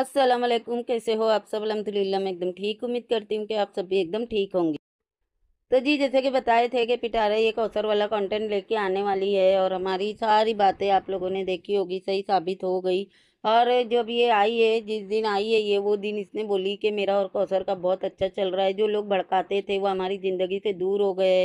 असलम कैसे हो आप सब अलहमदिल्ला एकदम ठीक उम्मीद करती हूँ कि आप सब भी एकदम ठीक होंगे तो जी जैसे कि बताए थे कि पिटारा ये कौसर वाला कंटेंट लेके आने वाली है और हमारी सारी बातें आप लोगों ने देखी होगी सही साबित हो गई और जब ये आई है जिस दिन आई है ये वो दिन इसने बोली कि मेरा और कौसर का बहुत अच्छा चल रहा है जो लोग भड़काते थे वो हमारी ज़िंदगी से दूर हो गए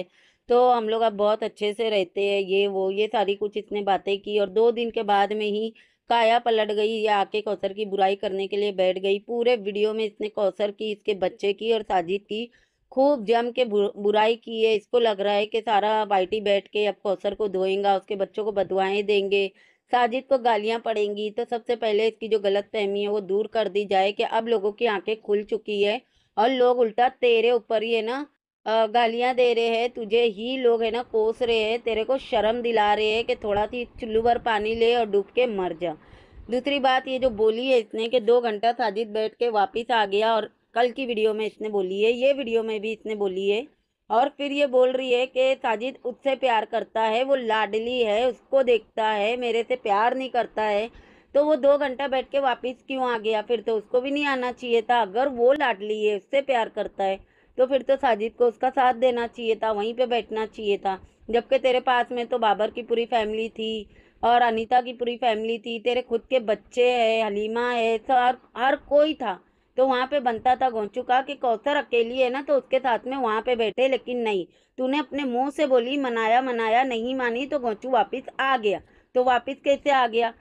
तो हम लोग अब बहुत अच्छे से रहते हैं ये वो ये सारी कुछ इसने बातें की और दो दिन के बाद में ही काया पलट गई या आके कौसर की बुराई करने के लिए बैठ गई पूरे वीडियो में इसने कौसर की इसके बच्चे की और साजिद की खूब जम के बुराई की है इसको लग रहा है कि सारा बाइटी बैठ के अब कौसर को धोएंगा उसके बच्चों को बदवाएँ देंगे साजिद को गालियाँ पड़ेंगी तो सबसे पहले इसकी जो गलत फहमी है वो दूर कर दी जाए कि अब लोगों की आँखें खुल चुकी है और लोग उल्टा तेरे ऊपर ही है ना गालियाँ दे रहे हैं तुझे ही लोग है ना कोस रहे हैं तेरे को शर्म दिला रहे हैं कि थोड़ा सी चुल्लू भर पानी ले और डूब के मर जा दूसरी बात ये जो बोली है इसने कि दो घंटा साजिद बैठ के वापस आ गया और कल की वीडियो में इसने बोली है ये वीडियो में भी इसने बोली है और फिर ये बोल रही है कि साजिद उससे प्यार करता है वो लाडली है उसको देखता है मेरे से प्यार नहीं करता है तो वो दो घंटा बैठ के वापस क्यों आ गया फिर तो उसको भी नहीं आना चाहिए था अगर वो लाडली है उससे प्यार करता है तो फिर तो साजिद को उसका साथ देना चाहिए था वहीं पे बैठना चाहिए था जबकि तेरे पास में तो बाबर की पूरी फैमिली थी और अनीता की पूरी फैमिली थी तेरे खुद के बच्चे है हलीमा है सर हर कोई था तो वहाँ पे बनता था गोंचू का कि कौसर अकेली है ना तो उसके साथ में वहाँ पे बैठे लेकिन नहीं तूने अपने मुँह से बोली मनाया मनाया नहीं मानी तो गोंचू वापस आ गया तो वापस कैसे आ गया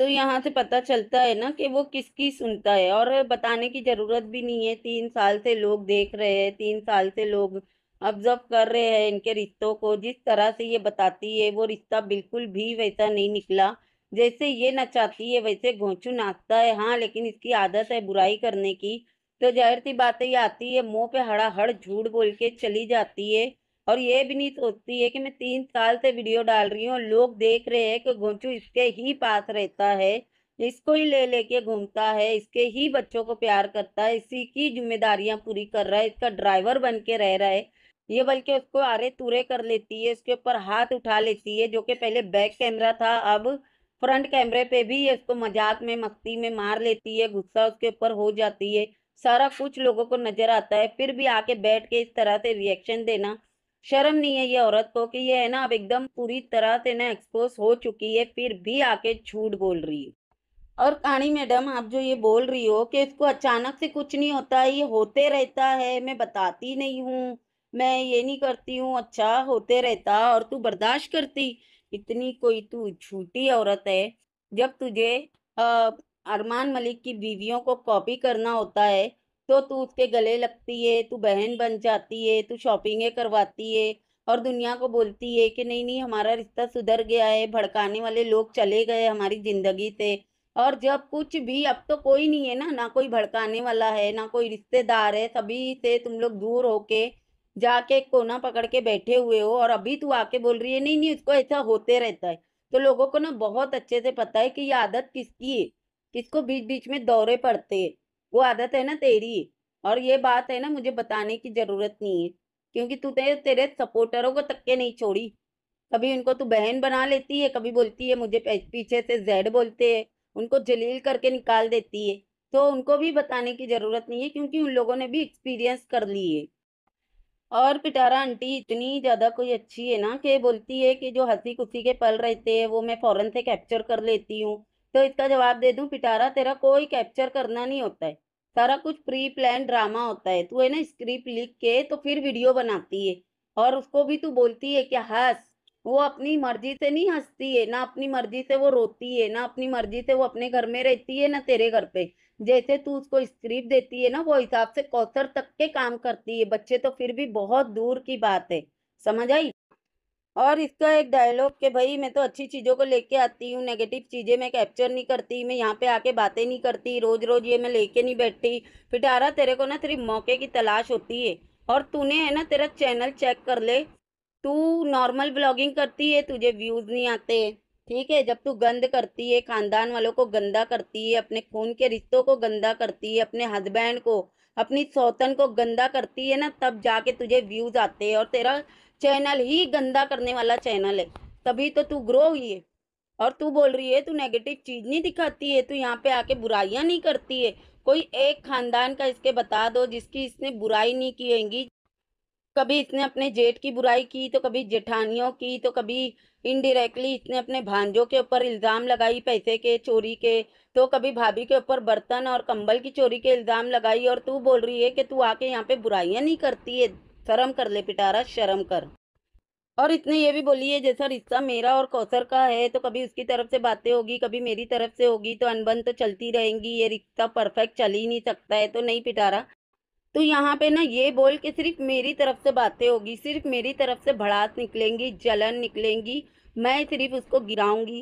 तो यहाँ से पता चलता है ना कि वो किसकी सुनता है और बताने की ज़रूरत भी नहीं है तीन साल से लोग देख रहे हैं तीन साल से लोग ऑब्जर्व कर रहे हैं इनके रिश्तों को जिस तरह से ये बताती है वो रिश्ता बिल्कुल भी वैसा नहीं निकला जैसे ये नचाती है वैसे घोंचू नाचता है हाँ लेकिन इसकी आदत है बुराई करने की तो जाहिर सी बातें ये आती है मुँह पे हड़ाहड़ झूठ बोल के चली जाती है और ये भी नहीं सोचती है कि मैं तीन साल से वीडियो डाल रही हूँ लोग देख रहे हैं कि घोंचू इसके ही पास रहता है इसको ही ले लेके घूमता है इसके ही बच्चों को प्यार करता है इसी की जिम्मेदारियां पूरी कर रहा है इसका ड्राइवर बन के रह रहा है ये बल्कि उसको आरे तूरे कर लेती है इसके ऊपर हाथ उठा लेती है जो कि पहले बैक कैमरा था अब फ्रंट कैमरे पे भी ये इसको मजाक में मस्ती में मार लेती है गुस्सा उसके ऊपर हो जाती है सारा कुछ लोगों को नजर आता है फिर भी आके बैठ के इस तरह से रिएक्शन देना शर्म नहीं है ये औरत को कि ये है ना अब एकदम पूरी तरह से ना एक्सपोज हो चुकी है फिर भी आके झूठ बोल रही है और कहानी मैडम आप जो ये बोल रही हो कि इसको अचानक से कुछ नहीं होता ये होते रहता है मैं बताती नहीं हूँ मैं ये नहीं करती हूँ अच्छा होते रहता और तू बर्दाश्त करती इतनी कोई तू झूठी औरत है जब तुझे अरमान मलिक की बीवियों को कॉपी करना होता है तो तू उसके गले लगती है तू बहन बन जाती है तू शॉपिंग करवाती है और दुनिया को बोलती है कि नहीं नहीं हमारा रिश्ता सुधर गया है भड़काने वाले लोग चले गए हमारी ज़िंदगी से और जब कुछ भी अब तो कोई नहीं है ना ना कोई भड़काने वाला है ना कोई रिश्तेदार है सभी से तुम लोग दूर होके जाके कोना पकड़ के बैठे हुए हो और अभी तू आके बोल रही है नहीं नहीं उसको ऐसा होते रहता है तो लोगों को ना बहुत अच्छे से पता है कि ये आदत किसकी है किसको बीच बीच में दौरे पड़ते हैं वो आदत है ना तेरी और ये बात है ना मुझे बताने की जरूरत नहीं है क्योंकि तू ते, तेरे सपोर्टरों को तक के नहीं छोड़ी कभी उनको तू बहन बना लेती है कभी बोलती है मुझे पीछे से जेड बोलते हैं उनको जलील करके निकाल देती है तो उनको भी बताने की ज़रूरत नहीं है क्योंकि उन लोगों ने भी एक्सपीरियंस कर ली है और पिटारा आंटी इतनी ज़्यादा कोई अच्छी है ना कि बोलती है कि जो हंसी खुशी के पल रहते हैं वो मैं फ़ौरन से कैप्चर कर लेती हूँ तो इसका जवाब दे दूं पिटारा तेरा कोई कैप्चर करना नहीं होता है सारा कुछ प्री प्लान ड्रामा होता है तू है ना स्क्रिप्ट लिख के तो फिर वीडियो बनाती है और उसको भी तू बोलती है कि हंस वो अपनी मर्जी से नहीं हंसती है ना अपनी मर्जी से वो रोती है ना अपनी मर्जी से वो अपने घर में रहती है ना तेरे घर पे जैसे तू उसको स्क्रिप्ट देती है ना वो हिसाब से कौसर तक के काम करती है बच्चे तो फिर भी बहुत दूर की बात है समझ आई और इसका एक डायलॉग के भाई मैं तो अच्छी चीज़ों को लेके आती हूँ नेगेटिव चीज़ें मैं कैप्चर नहीं करती मैं यहाँ पे आके बातें नहीं करती रोज़ रोज़ ये मैं लेके नहीं बैठती पिटारा तेरे को ना सिर्फ मौके की तलाश होती है और तूने है ना तेरा चैनल चेक कर ले तू नॉर्मल ब्लॉगिंग करती है तुझे व्यूज़ नहीं आते ठीक है जब तू गंद करती है ख़ानदान वालों को गंदा करती है अपने खून के रिश्तों को गंदा करती है अपने हस्बैंड को अपनी सौतन को गंदा करती है ना तब जाके तुझे व्यूज़ आते हैं और तेरा चैनल ही गंदा करने वाला चैनल है तभी तो तू ग्रो हुई है और तू बोल रही है तू नेगेटिव चीज़ नहीं दिखाती है तू यहाँ पे आके बुराइयाँ नहीं करती है कोई एक खानदान का इसके बता दो जिसकी इसने बुराई नहीं की होगी कभी इसने अपने जेठ की बुराई की तो कभी जेठानियों की तो कभी इनडिरेक्टली इसने अपने भांजों के ऊपर इल्ज़ाम लगाई पैसे के चोरी के तो कभी भाभी के ऊपर बर्तन और कंबल की चोरी के इल्ज़ाम लगाई और तू बोल रही है कि तू आके यहाँ पे बुराइयाँ नहीं करती है शर्म कर ले पिटारा शर्म कर और इसने ये भी बोली है जैसा रिश्ता मेरा और कौसर का है तो कभी उसकी तरफ से बातें होगी कभी मेरी तरफ से होगी तो अनबन तो चलती रहेंगी ये रिश्ता परफेक्ट चल ही नहीं सकता है तो नहीं पिटारा तो यहाँ पे ना ये बोल के सिर्फ मेरी तरफ से बातें होगी सिर्फ मेरी तरफ से भड़ास निकलेंगी जलन निकलेंगी मैं सिर्फ उसको गिराऊंगी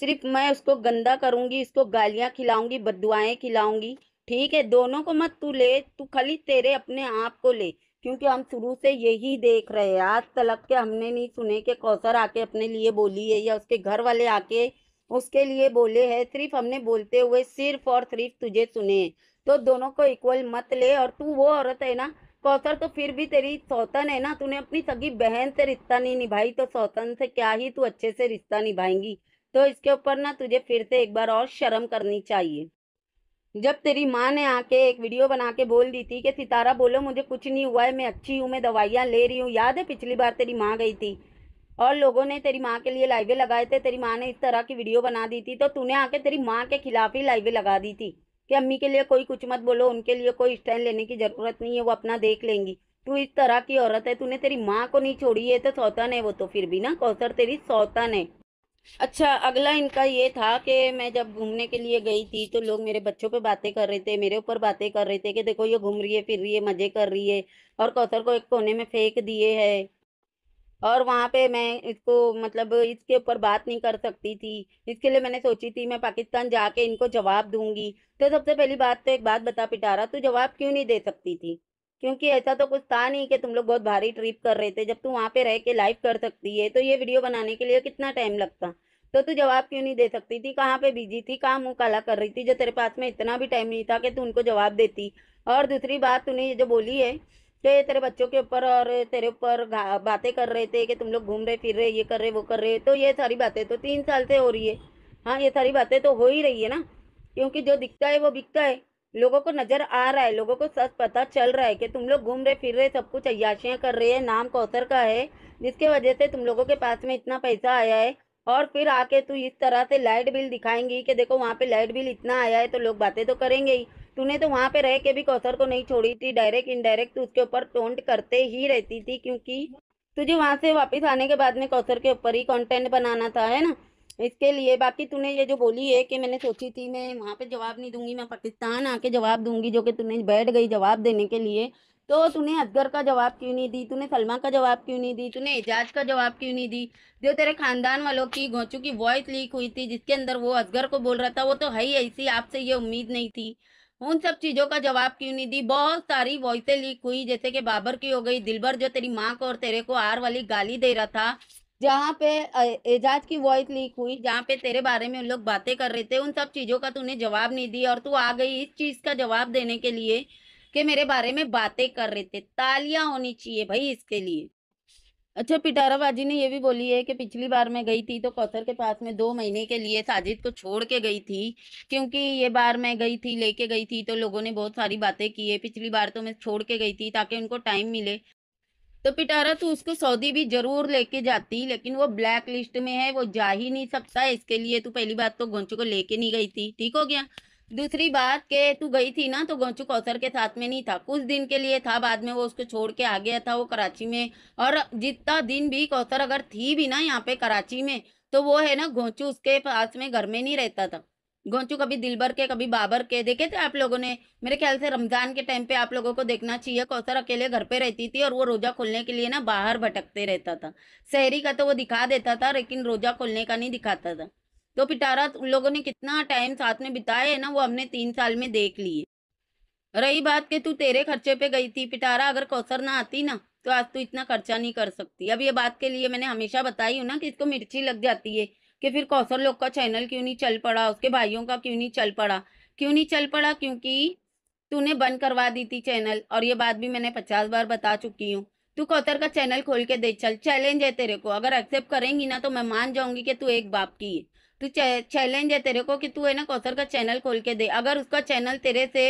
सिर्फ मैं उसको गंदा करूंगी उसको गालियाँ खिलाऊंगी बदुआएँ खिलाऊंगी ठीक है दोनों को मत तू ले तू खाली तेरे अपने आप को ले क्योंकि हम शुरू से यही देख रहे हैं आज तलक के हमने नहीं सुने कि कौसर आके अपने लिए बोली है या उसके घर वाले आके उसके लिए बोले हैं सिर्फ हमने बोलते हुए सिर्फ और सिर्फ तुझे सुने तो दोनों को इक्वल मत ले और तू वो औरत है ना कौसर तो फिर भी तेरी सौतन है ना तूने अपनी सगी बहन से रिश्ता नहीं निभाई तो सौतन से क्या ही तू अच्छे से रिश्ता निभाएंगी तो इसके ऊपर ना तुझे फिर से एक बार और शर्म करनी चाहिए जब तेरी माँ ने आके एक वीडियो बना के बोल दी थी कि सितारा बोलो मुझे कुछ नहीं हुआ है मैं अच्छी हूँ मैं दवाइयाँ ले रही हूँ याद है पिछली बार तेरी माँ गई थी और लोगों ने तेरी माँ के लिए लाइवें लगाए थे तेरी माँ ने इस तरह की वीडियो बना दी थी तो तूने आके तेरी माँ के खिलाफ ही लाइवें लगा दी थी कि अम्मी के लिए कोई कुछ मत बोलो उनके लिए कोई स्टैंड लेने की ज़रूरत नहीं है वो अपना देख लेंगी तू इस तरह की औरत है तूने तेरी माँ को नहीं छोड़ी है तो सौतन है वो तो फिर भी ना कौसर तेरी सौतन है अच्छा अगला इनका ये था कि मैं जब घूमने के लिए गई थी तो लोग मेरे बच्चों पे बातें कर रहे थे मेरे ऊपर बातें कर रहे थे कि देखो ये घूम रही है फिर रही है मज़े कर रही है और कौसर को एक कोने में फेंक दिए है और वहाँ पे मैं इसको मतलब इसके ऊपर बात नहीं कर सकती थी इसके लिए मैंने सोची थी मैं पाकिस्तान जाके इनको जवाब दूंगी तो सबसे पहली बात तो एक बात बता पिटारा तू जवाब क्यों नहीं दे सकती थी क्योंकि ऐसा तो कुछ था नहीं कि तुम लोग बहुत भारी ट्रिप कर रहे थे जब तू वहाँ पे रह के लाइव कर सकती है तो ये वीडियो बनाने के लिए कितना टाइम लगता तो तू जवाब क्यों नहीं दे सकती थी कहाँ पे बिजी थी कहाँ मुँह काला कर रही थी जो तेरे पास में इतना भी टाइम नहीं था कि तू उनको जवाब देती और दूसरी बात तूने ये जो बोली है कि ये तेरे बच्चों के ऊपर और तेरे ऊपर बातें कर रहे थे कि तुम लोग घूम रहे फिर रहे ये कर रहे वो कर रहे तो ये सारी बातें तो तीन साल से हो रही है हाँ ये सारी बातें तो हो ही रही है ना क्योंकि जो दिखता है वो बिकता है लोगों को नज़र आ रहा है लोगों को सच पता चल रहा है कि तुम लोग घूम रहे फिर रहे सब कुछ अयाशियाँ कर रहे हैं नाम कौसर का है जिसके वजह से तुम लोगों के पास में इतना पैसा आया है और फिर आके तू इस तरह से लाइट बिल दिखाएंगी कि देखो वहाँ पे लाइट बिल इतना आया है तो लोग बातें तो करेंगे ही तूने तो वहाँ पे रह के भी कौसर को नहीं छोड़ी थी डायरेक्ट इनडायरेक्ट तो उसके ऊपर टोंट करते ही रहती थी क्योंकि तुझे वहाँ से वापस आने के बाद में कौसर के ऊपर ही कॉन्टेंट बनाना था है ना इसके लिए बाकी तूने ये जो बोली है कि मैंने सोची थी मैं वहाँ पे जवाब नहीं दूंगी मैं पाकिस्तान आके जवाब दूंगी जो कि तूने बैठ गई जवाब देने के लिए तो तूने असगर का जवाब क्यों नहीं दी तूने सलमा का जवाब क्यों नहीं दी तूने एजाज का जवाब क्यों नहीं दी जो तेरे खानदान वालों की घोंचू की वॉइस लीक हुई थी जिसके अंदर वो असगर को बोल रहा था वो तो है ही ऐसी आपसे ये उम्मीद नहीं थी उन सब चीज़ों का जवाब क्यों नहीं दी बहुत सारी वॉइसें लीक हुई जैसे कि बाबर की हो गई दिलबर जो तेरी माँ को और तेरे को आर वाली गाली दे रहा था जहाँ पे एजाज की वॉइस लीक हुई जहाँ पे तेरे बारे में उन लोग बातें कर रहे थे उन सब चीज़ों का तूने जवाब नहीं दिया और तू आ गई इस चीज़ का जवाब देने के लिए कि मेरे बारे में बातें कर रहे थे तालियां होनी चाहिए भाई इसके लिए अच्छा पिटारा बाजी ने ये भी बोली है कि पिछली बार मैं गई थी तो कौसर के पास में दो महीने के लिए साजिद को छोड़ के गई थी क्योंकि ये बार मैं गई थी लेके गई थी तो लोगों ने बहुत सारी बातें की है पिछली बार तो मैं छोड़ के गई थी ताकि उनको टाइम मिले तो पिटारा तू उसको सऊदी भी जरूर लेके जाती लेकिन वो ब्लैक लिस्ट में है वो जा ही नहीं सकता इसके लिए तू पहली बात तो गोंचू को लेके नहीं गई थी ठीक हो गया दूसरी बात के तू गई थी ना तो गोंचू कौसर के साथ में नहीं था कुछ दिन के लिए था बाद में वो उसको छोड़ के आ गया था वो कराची में और जितना दिन भी कौसर अगर थी भी ना यहाँ पे कराची में तो वो है ना गोंचू उसके पास में घर में नहीं रहता था गोंचू कभी दिलबर के कभी बाबर के देखे थे आप लोगों ने मेरे ख्याल से रमज़ान के टाइम पे आप लोगों को देखना चाहिए कौसर अकेले घर पे रहती थी और वो रोज़ा खोलने के लिए ना बाहर भटकते रहता था शहरी का तो वो दिखा देता था लेकिन रोज़ा खोलने का नहीं दिखाता था तो पिटारा उन लोगों ने कितना टाइम साथ में बिताया है ना वो हमने तीन साल में देख लिए रही बात कि तू तेरे खर्चे पे गई थी पिटारा अगर कौसर ना आती ना तो आज तू इतना खर्चा नहीं कर सकती अब ये बात के लिए मैंने हमेशा बताई हूँ ना कि इसको मिर्ची लग जाती है कि फिर कौशल लोग का चैनल क्यों नहीं चल पड़ा उसके भाइयों का क्यों नहीं चल पड़ा क्यों नहीं चल पड़ा क्योंकि तूने बंद करवा दी थी चैनल और ये बात भी मैंने पचास बार बता चुकी हूँ तू कौतर का चैनल खोल के दे चल चैलेंज है तेरे को अगर एक्सेप्ट करेंगी ना तो मैं मान जाऊंगी कि तू एक बाप की है तू चैलेंज है तेरे को कि तू है ना कौशल का चैनल खोल के दे अगर उसका चैनल तेरे से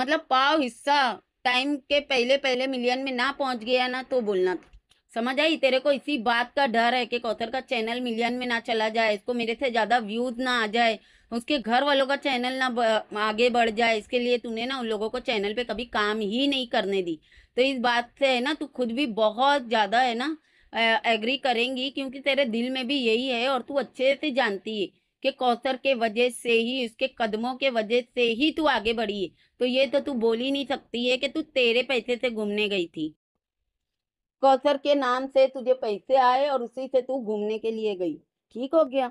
मतलब पाव हिस्सा टाइम के पहले पहले मिलियन में ना पहुंच गया ना तो बोलना था समझ आई तेरे को इसी बात का डर है कि कौथर का चैनल मिलियन में ना चला जाए इसको मेरे से ज़्यादा व्यूज ना आ जाए उसके घर वालों का चैनल ना आगे बढ़ जाए इसके लिए तूने ना उन लोगों को चैनल पे कभी काम ही नहीं करने दी तो इस बात से है ना तू खुद भी बहुत ज़्यादा है ना एग्री करेंगी क्योंकि तेरे दिल में भी यही है और तू अच्छे से जानती है कि कौसर के वजह से ही उसके कदमों के वजह से ही तू आगे बढ़ी है तो ये तो तू बोल ही नहीं सकती है कि तू तेरे पैसे से घूमने गई थी कौशर के नाम से तुझे पैसे आए और उसी से तू घूमने के लिए गई ठीक हो गया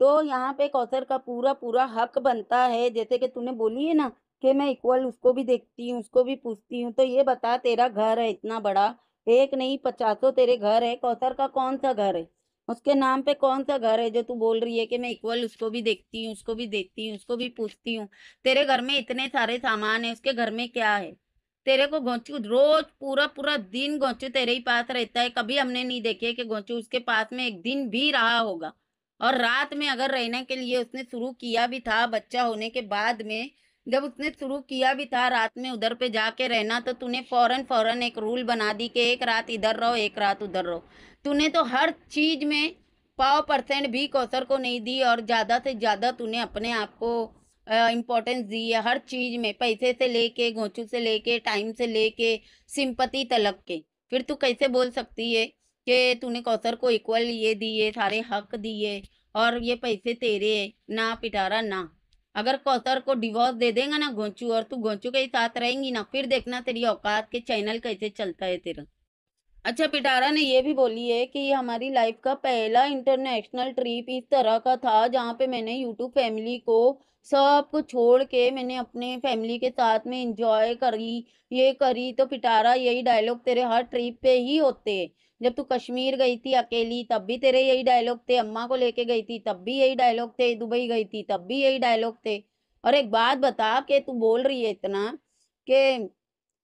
तो यहाँ पे कौशर का पूरा पूरा हक बनता है जैसे कि तूने बोली है ना कि मैं इक्वल उसको भी देखती हूँ उसको भी पूछती हूँ तो ये बता तेरा घर है इतना बड़ा एक नहीं पचासो तेरे घर है कौशर का कौन सा घर है उसके नाम पे कौन सा घर है जो तू बोल रही है कि मैं इक्वल उसको भी देखती हूँ उसको भी देखती हूँ उसको भी पूछती हूँ तेरे घर में इतने सारे सामान है उसके घर में क्या है तेरे को गोंचू रोज पूरा पूरा दिन गोंचू तेरे ही पास रहता है कभी हमने नहीं देखे कि गोंचू उसके पास में एक दिन भी रहा होगा और रात में अगर रहने के लिए उसने शुरू किया भी था बच्चा होने के बाद में जब उसने शुरू किया भी था रात में उधर पे जाके रहना तो तूने फौरन फौरन एक रूल बना दी कि एक रात इधर रहो एक रात उधर रहो तूने तो हर चीज़ में पाव परसेंट भी कौसर को नहीं दी और ज़्यादा से ज़्यादा तूने अपने आप को इम्पोर्टेंस दी है हर चीज़ में पैसे से लेके घोचू से लेके टाइम से लेके सिंपति तलक के फिर तू कैसे बोल सकती है कि तूने कौसर को इक्वल ये दिए सारे हक दिए और ये पैसे तेरे ना पिटारा ना अगर कौसर को डिवोर्स दे देगा ना घोंचू और तू घोंचू के साथ रहेंगी ना फिर देखना तेरी औकात के चैनल कैसे चलता है तेरा अच्छा पिटारा ने ये भी बोली है कि हमारी लाइफ का पहला इंटरनेशनल ट्रिप इस तरह का था जहाँ पे मैंने यूट्यूब फैमिली को सब कुछ छोड़ के मैंने अपने फैमिली के साथ में इंजॉय करी ये करी तो पिटारा यही डायलॉग तेरे हर ट्रिप पे ही होते जब तू कश्मीर गई थी अकेली तब भी तेरे यही डायलॉग थे अम्मा को लेके गई थी तब भी यही डायलॉग थे दुबई गई थी तब भी यही डायलॉग थे और एक बात बता के तू बोल रही है इतना के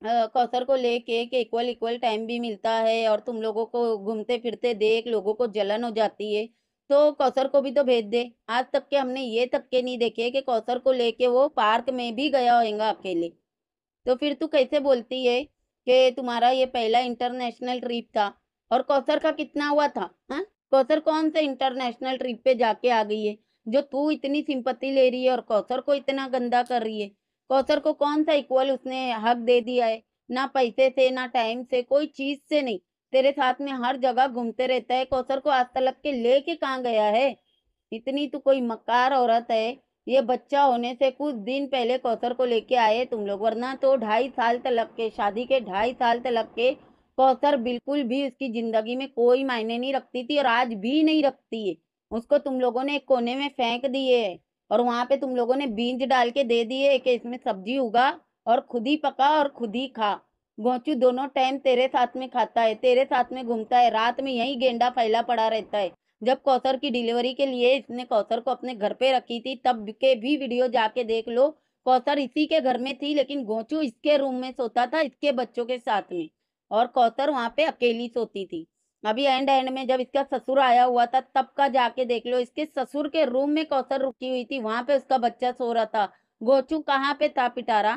कौसर को लेके के इक्वल इक्वल टाइम भी मिलता है और तुम लोगों को घूमते फिरते देख लोगों को जलन हो जाती है तो कौसर को भी तो भेज दे आज तक के हमने ये तक के नहीं देखे कि कौसर को लेके वो पार्क में भी गया होगा अकेले तो फिर तू कैसे बोलती है कि तुम्हारा ये पहला इंटरनेशनल ट्रिप था और कौसर का कितना हुआ था हाँ कौसर कौन से इंटरनेशनल ट्रिप पे जाके आ गई है जो तू इतनी सिंपत्ति ले रही है और कौसर को इतना गंदा कर रही है कौसर को कौन सा इक्वल उसने हक दे दिया है ना पैसे से ना टाइम से कोई चीज़ से नहीं तेरे साथ में हर जगह घूमते रहता है कौसर को आज तलक के लेके कहाँ गया है इतनी तो कोई मकार औरत है ये बच्चा होने से कुछ दिन पहले कौसर को लेके आए तुम लोग वरना तो ढाई साल तलक के शादी के ढाई साल तलक के कौसर बिल्कुल भी उसकी जिंदगी में कोई मायने नहीं रखती थी और आज भी नहीं रखती है उसको तुम लोगों ने एक कोने में फेंक दिए है और वहाँ पे तुम लोगों ने बीज डाल के दे दिए कि इसमें सब्जी उगा और खुद ही पका और खुद ही खा गोचू दोनों टाइम तेरे साथ में खाता है तेरे साथ में घूमता है रात में यही गेंडा फैला पड़ा रहता है जब कौसर की डिलीवरी के लिए इसने कौसर को अपने घर पे रखी थी तब के भी वीडियो जाके देख लो कौसर इसी के घर में थी लेकिन गोचू इसके रूम में सोता था इसके बच्चों के साथ में और कौसर वहाँ पे अकेली सोती थी अभी एंड एंड में जब इसका ससुर आया हुआ था तब का जाके देख लो इसके ससुर के रूम में कौसर रुकी हुई थी वहां पे उसका बच्चा सो रहा था गोचू कहाँ पे था पिटारा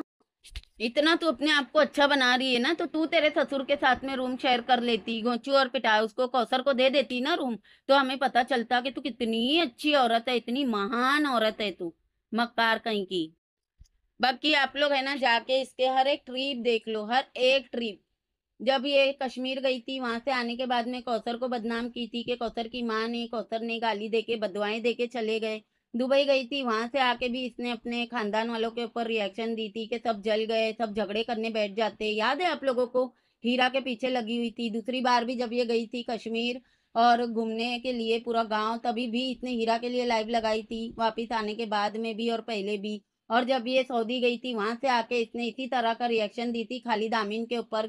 इतना तू अपने आप को अच्छा बना रही है ना तो तू तेरे ससुर के साथ में रूम शेयर कर लेती गोचू और पिटा उसको कौसर को दे देती ना रूम तो हमें पता चलता कि तू कितनी अच्छी औरत है इतनी महान औरत है तू मक्कार कहीं की बाकी आप लोग है ना जाके इसके हर एक ट्रीप देख लो हर एक ट्रिप जब ये कश्मीर गई थी वहां से आने के बाद में कौसर को बदनाम की थी कि कौसर की माँ ने कौसर ने गाली दे के बदवाएं दे के चले गए दुबई गई थी वहाँ से आके भी इसने अपने खानदान वालों के ऊपर रिएक्शन दी थी कि सब जल गए सब झगड़े करने बैठ जाते याद है आप लोगों को हीरा के पीछे लगी हुई थी दूसरी बार भी जब ये गई थी कश्मीर और घूमने के लिए पूरा गांव तभी भी इसने हीरा के लिए लाइव लगाई थी वापिस आने के बाद में भी और पहले भी और जब ये सऊदी गई थी वहाँ से आके इसने इसी तरह का रिएक्शन दी थी खालिद आमीन के ऊपर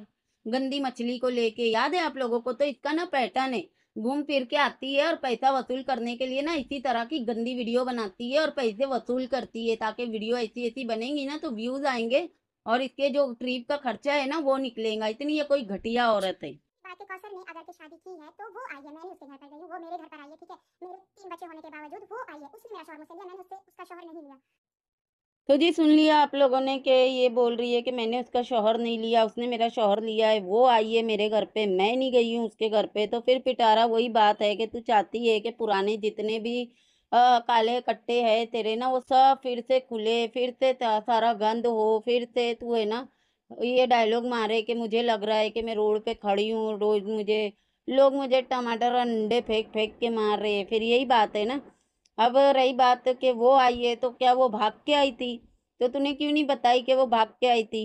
गंदी मछली को लेके याद है आप लोगों को तो इसका ना पैटर्न है घूम फिर के आती है और पैसा वसूल करने के लिए ना इसी तरह की गंदी वीडियो बनाती है और पैसे वसूल करती है ताकि वीडियो ऐसी ऐसी बनेंगी ना तो व्यूज आएंगे और इसके जो ट्रिप का खर्चा है ना वो निकलेगा इतनी ये कोई घटिया औरत है कौशल ने अगर की शादी की है तो वो आई है उसके घर पर गई वो मेरे घर पर आई है ठीक है मेरे तीन बच्चे होने के बावजूद वो आई है उसने मेरा शोहर मुझसे लिया मैंने उससे उसका शोहर नहीं लिया तो जी सुन लिया आप लोगों ने कि ये बोल रही है कि मैंने उसका शोहर नहीं लिया उसने मेरा शोहर लिया है वो आई है मेरे घर पे मैं नहीं गई हूँ उसके घर पे तो फिर पिटारा वही बात है कि तू चाहती है कि पुराने जितने भी आ, काले कट्टे हैं तेरे ना वो सब फिर से खुले फिर से सारा गंद हो फिर से तू है ना ये डायलॉग मारे कि मुझे लग रहा है कि मैं रोड पे खड़ी हूँ रोज मुझे लोग मुझे टमाटर अंडे फेंक फेंक के मार रहे हैं फिर यही बात है ना अब रही बात कि वो आई है तो क्या वो भाग के आई थी तो तूने क्यों नहीं बताई कि वो भाग के आई थी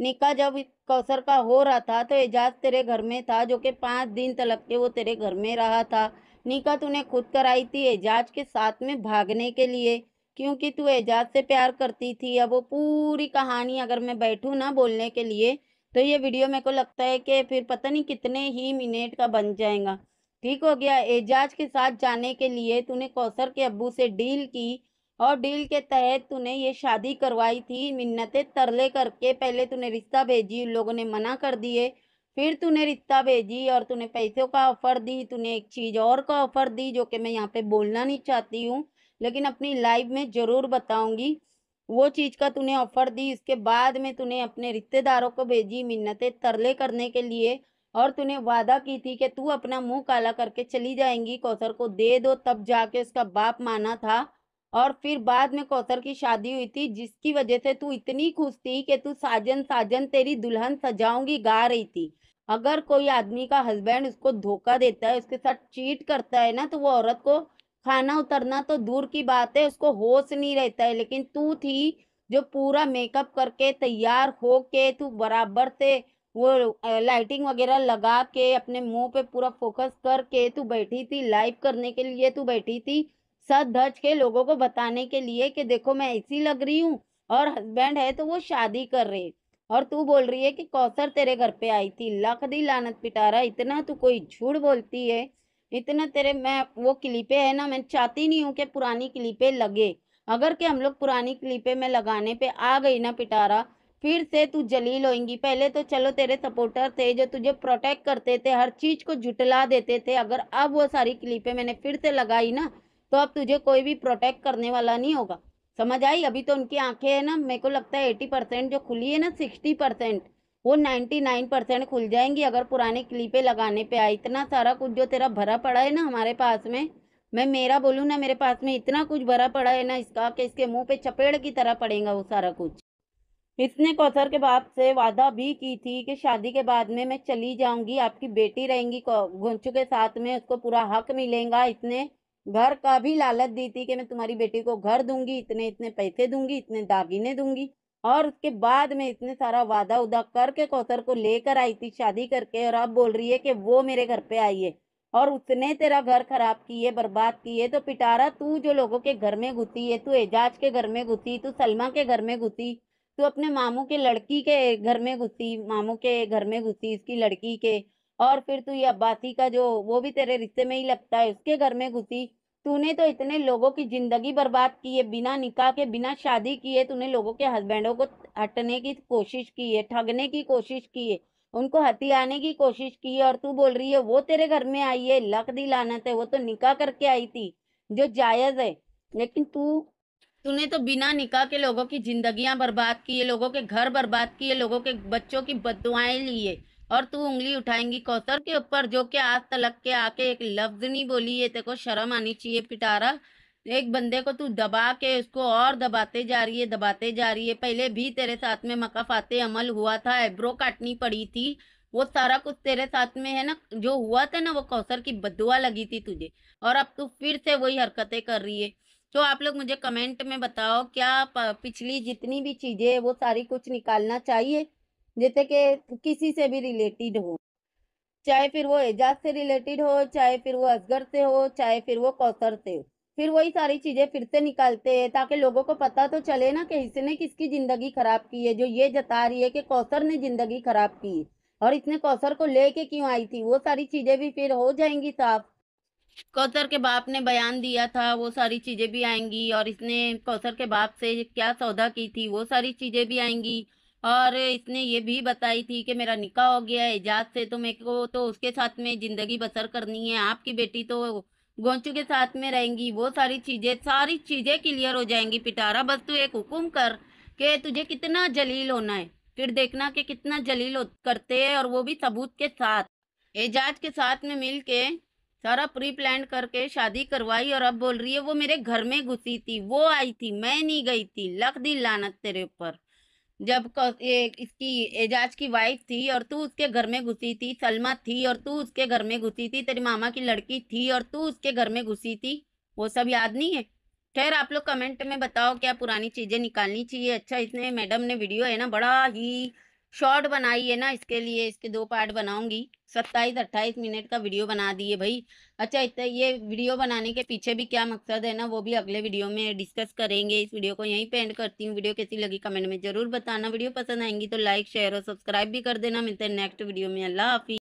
निका जब कौसर का हो रहा था तो एजाज तेरे घर में था जो कि पाँच दिन तलक के वो तेरे घर में रहा था निका तूने खुद कराई थी एजाज के साथ में भागने के लिए क्योंकि तू एजाज से प्यार करती थी अब वो पूरी कहानी अगर मैं बैठूँ ना बोलने के लिए तो ये वीडियो मेरे को लगता है कि फिर पता नहीं कितने ही मिनट का बन जाएगा ठीक हो गया एजाज के साथ जाने के लिए तूने कौसर के अब्बू से डील की और डील के तहत तूने ये शादी करवाई थी मिन्नतें तरले करके पहले तूने रिश्ता भेजी उन लोगों ने मना कर दिए फिर तूने रिश्ता भेजी और तूने पैसों का ऑफ़र दी तूने एक चीज़ और का ऑफ़र दी जो कि मैं यहाँ पे बोलना नहीं चाहती हूँ लेकिन अपनी लाइफ में ज़रूर बताऊँगी वो चीज़ का तूने ऑफ़र दी इसके बाद में तूने अपने रिश्तेदारों को भेजी मिन्नतें तरले करने के लिए और तूने वादा की थी कि तू अपना मुंह काला करके चली जाएंगी कौसर को दे दो तब जाके उसका बाप माना था और फिर बाद में कौसर की शादी हुई थी जिसकी वजह से तू इतनी खुश थी कि तू साजन साजन तेरी दुल्हन सजाऊंगी गा रही थी अगर कोई आदमी का हस्बैंड उसको धोखा देता है उसके साथ चीट करता है ना तो वो औरत को खाना उतरना तो दूर की बात है उसको होश नहीं रहता है लेकिन तू थी जो पूरा मेकअप करके तैयार हो के तू बराबर से वो लाइटिंग वगैरह लगा के अपने मुंह पे पूरा फोकस करके तू बैठी थी लाइव करने के लिए तू बैठी थी सच धज के लोगों को बताने के लिए कि देखो मैं ऐसी लग रही हूँ और हस्बैंड है तो वो शादी कर रहे और तू बोल रही है कि कौसर तेरे घर पे आई थी लख दी लानत पिटारा इतना तू कोई झूठ बोलती है इतना तेरे मैं वो क्लिपे है ना मैं चाहती नहीं हूँ कि पुरानी क्लिपे लगे अगर कि हम लोग पुरानी क्लिपे में लगाने पे आ गई ना पिटारा फिर से तू जलील होएंगी पहले तो चलो तेरे सपोर्टर थे जो तुझे प्रोटेक्ट करते थे हर चीज़ को जुटला देते थे अगर अब वो सारी क्लिपें मैंने फिर से लगाई ना तो अब तुझे कोई भी प्रोटेक्ट करने वाला नहीं होगा समझ आई अभी तो उनकी आंखें हैं ना मेरे को लगता है एटी परसेंट जो खुली है ना सिक्सटी परसेंट वो नाइन्टी नाइन परसेंट खुल जाएंगी अगर पुराने क्लिपे लगाने पे आए इतना सारा कुछ जो तेरा भरा पड़ा है ना हमारे पास में मैं मेरा बोलूँ ना मेरे पास में इतना कुछ भरा पड़ा है ना इसका कि इसके मुंह पे चपेड़ की तरह पड़ेगा वो सारा कुछ इसने कौसर के बाप से वादा भी की थी कि शादी के बाद में मैं चली जाऊंगी आपकी बेटी रहेंगी घुंचू के साथ में उसको पूरा हक मिलेगा इसने घर का भी लालच दी थी कि मैं तुम्हारी बेटी को घर दूंगी इतने इतने पैसे दूंगी इतने दागिने दूंगी और उसके बाद में इतने सारा वादा उदा करके कौसर को लेकर आई थी शादी करके और अब बोल रही है कि वो मेरे घर पे आई है और उसने तेरा घर खराब किए बर्बाद किए तो पिटारा तू जो लोगों के घर में घुसी है तू एजाज के घर में घुसी तू सलमा के घर में घुसी तो अपने मामू के लड़की के घर में घुसी मामू के घर में घुसी इसकी लड़की के और फिर तू ये अब्बासी का जो वो भी तेरे रिश्ते में ही लगता है उसके घर में घुसी तूने तो इतने लोगों की जिंदगी बर्बाद की है बिना निकाह के बिना शादी किए तूने लोगों के हस्बैंडों को हटने की कोशिश की है ठगने की कोशिश की है उनको हथियाने की कोशिश की है और तू बोल रही है वो तेरे घर में आई है लक दी लानत है वो तो निकाह करके आई थी जो जायज है लेकिन तू तूने तो बिना निकाह के लोगों की जिंदगियां बर्बाद की है लोगों के घर बर्बाद किए लोगों के बच्चों की बदुआएं लिए और तू उंगली उठाएंगी कौसर के ऊपर जो कि आज तलक के आके एक लफ्ज नहीं बोली है तेको शर्म आनी चाहिए पिटारा एक बंदे को तू दबा के उसको और दबाते जा रही है दबाते जा रही है पहले भी तेरे साथ में मकाफाते अमल हुआ था एब्रो काटनी पड़ी थी वो सारा कुछ तेरे साथ में है ना जो हुआ था ना वो कौसर की बदुआ लगी थी तुझे और अब तू फिर से वही हरकतें कर रही है तो आप लोग मुझे कमेंट में बताओ क्या पिछली जितनी भी चीज़ें वो सारी कुछ निकालना चाहिए जैसे कि किसी से भी रिलेटेड हो चाहे फिर वो एजाज से रिलेटेड हो चाहे फिर वो असगर से हो चाहे फिर वो कौसर से हो फिर वही सारी चीज़ें फिर से निकालते हैं ताकि लोगों को पता तो चले ना कि इसने किसकी ज़िंदगी ख़राब की है जो ये जता रही है कि कौसर ने ज़िंदगी ख़राब की है और इसने कौसर को लेके क्यों आई थी वो सारी चीज़ें भी फिर हो जाएंगी साफ कौसर के बाप ने बयान दिया था वो सारी चीज़ें भी आएंगी और इसने कौसर के बाप से क्या सौदा की थी वो सारी चीज़ें भी आएंगी और इसने ये भी बताई थी कि मेरा निकाह हो गया है एजाज से तो मेरे को तो उसके साथ में ज़िंदगी बसर करनी है आपकी बेटी तो गोंचू के साथ में रहेंगी वो सारी चीज़ें सारी चीज़ें क्लियर हो जाएंगी पिटारा बस तू एक हुक्म कर के तुझे कितना जलील होना है फिर देखना कि कितना जलील करते हैं और वो भी सबूत के साथ एजाज के साथ में मिल के सारा प्री प्लान करके शादी करवाई और अब बोल रही है वो मेरे घर में घुसी थी वो आई थी मैं नहीं गई थी लख दी लानत तेरे ऊपर जब ये इसकी एजाज की वाइफ थी और तू उसके घर में घुसी थी सलमा थी और तू उसके घर में घुसी थी तेरी मामा की लड़की थी और तू उसके घर में घुसी थी वो सब याद नहीं है खैर आप लोग कमेंट में बताओ क्या पुरानी चीज़ें निकालनी चाहिए अच्छा इसने मैडम ने वीडियो है ना बड़ा ही शॉर्ट बनाई है ना इसके लिए इसके दो पार्ट बनाऊंगी सत्ताईस अट्ठाईस मिनट का वीडियो बना दिए भाई अच्छा इतना ये वीडियो बनाने के पीछे भी क्या मकसद है ना वो भी अगले वीडियो में डिस्कस करेंगे इस वीडियो को यहीं पे एंड करती हूँ वीडियो कैसी लगी कमेंट में जरूर बताना वीडियो पसंद आएंगी तो लाइक शेयर और सब्सक्राइब भी कर देना मिलते हैं नेक्स्ट वीडियो में अल्लाह हाफ़ी